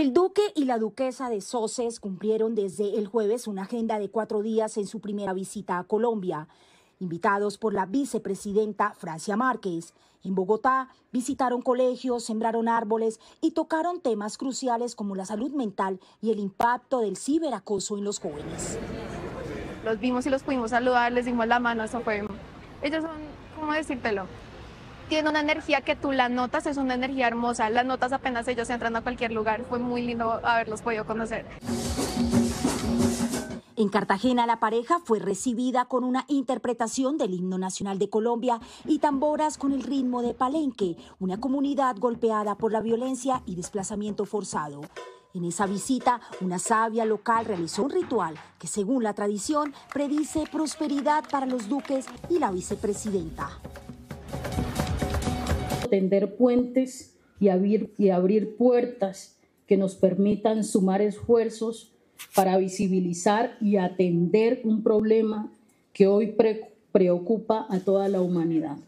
El duque y la duquesa de Soses cumplieron desde el jueves una agenda de cuatro días en su primera visita a Colombia. Invitados por la vicepresidenta Francia Márquez, en Bogotá visitaron colegios, sembraron árboles y tocaron temas cruciales como la salud mental y el impacto del ciberacoso en los jóvenes. Los vimos y los pudimos saludar, les dimos la mano, eso fue... Ellos son, ¿cómo decírtelo? tiene una energía que tú la notas, es una energía hermosa. La notas apenas ellos entran a cualquier lugar. Fue muy lindo haberlos podido conocer. En Cartagena la pareja fue recibida con una interpretación del himno nacional de Colombia y tamboras con el ritmo de Palenque, una comunidad golpeada por la violencia y desplazamiento forzado. En esa visita, una sabia local realizó un ritual que, según la tradición, predice prosperidad para los duques y la vicepresidenta tender puentes y abrir, y abrir puertas que nos permitan sumar esfuerzos para visibilizar y atender un problema que hoy preocupa a toda la humanidad.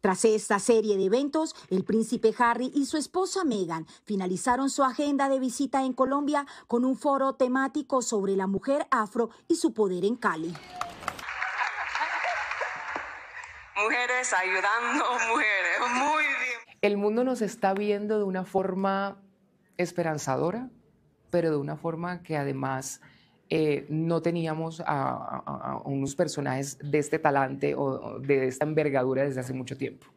Tras esta serie de eventos, el príncipe Harry y su esposa Meghan finalizaron su agenda de visita en Colombia con un foro temático sobre la mujer afro y su poder en Cali. Mujeres ayudando mujeres, muy el mundo nos está viendo de una forma esperanzadora, pero de una forma que además eh, no teníamos a, unos personajes de este talante o de esta envergadura desde hace mucho tiempo.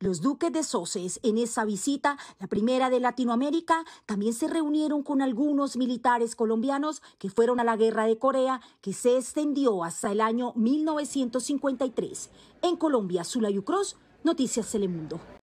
Los duques de Soses en esa visita, la primera de Latinoamérica, también se reunieron con algunos militares colombianos que fueron a la guerra de Corea, que se extendió hasta el año 1953. En Colombia, Sula Yucros, Noticias Telemundo.